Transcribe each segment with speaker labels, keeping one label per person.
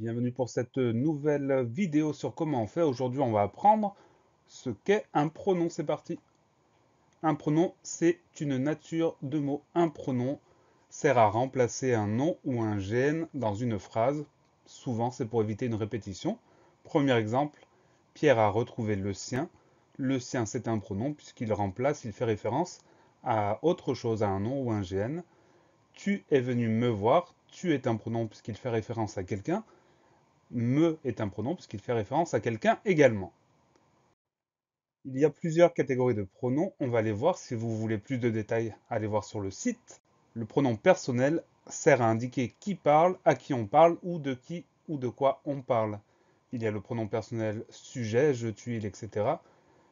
Speaker 1: Bienvenue pour cette nouvelle vidéo sur comment on fait. Aujourd'hui, on va apprendre ce qu'est un pronom. C'est parti. Un pronom, c'est une nature de mot. Un pronom sert à remplacer un nom ou un gène dans une phrase. Souvent, c'est pour éviter une répétition. Premier exemple, Pierre a retrouvé le sien. Le sien, c'est un pronom puisqu'il remplace, il fait référence à autre chose, à un nom ou un gène. Tu es venu me voir. Tu es un pronom puisqu'il fait référence à quelqu'un. Me est un pronom puisqu'il fait référence à quelqu'un également. Il y a plusieurs catégories de pronoms, on va les voir. Si vous voulez plus de détails, allez voir sur le site. Le pronom personnel sert à indiquer qui parle, à qui on parle ou de qui ou de quoi on parle. Il y a le pronom personnel sujet, je, tu, il, etc.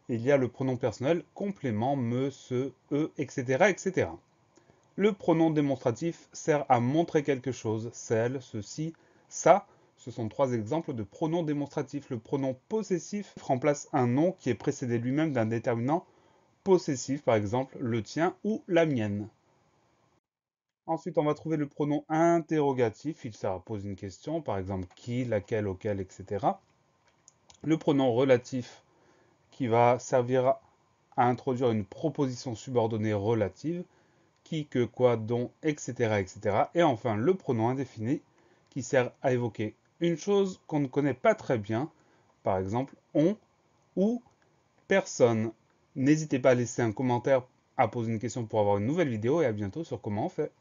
Speaker 1: il y a le pronom personnel complément, me, ce, e, etc., etc. Le pronom démonstratif sert à montrer quelque chose, celle, ceci, ça, ce sont trois exemples de pronoms démonstratifs. Le pronom possessif remplace un nom qui est précédé lui-même d'un déterminant possessif, par exemple le tien ou la mienne. Ensuite, on va trouver le pronom interrogatif. Il sert à poser une question, par exemple qui, laquelle, auquel, etc. Le pronom relatif qui va servir à introduire une proposition subordonnée relative, qui, que, quoi, dont, etc., etc. Et enfin, le pronom indéfini qui sert à évoquer une chose qu'on ne connaît pas très bien, par exemple on ou personne. N'hésitez pas à laisser un commentaire, à poser une question pour avoir une nouvelle vidéo et à bientôt sur comment on fait.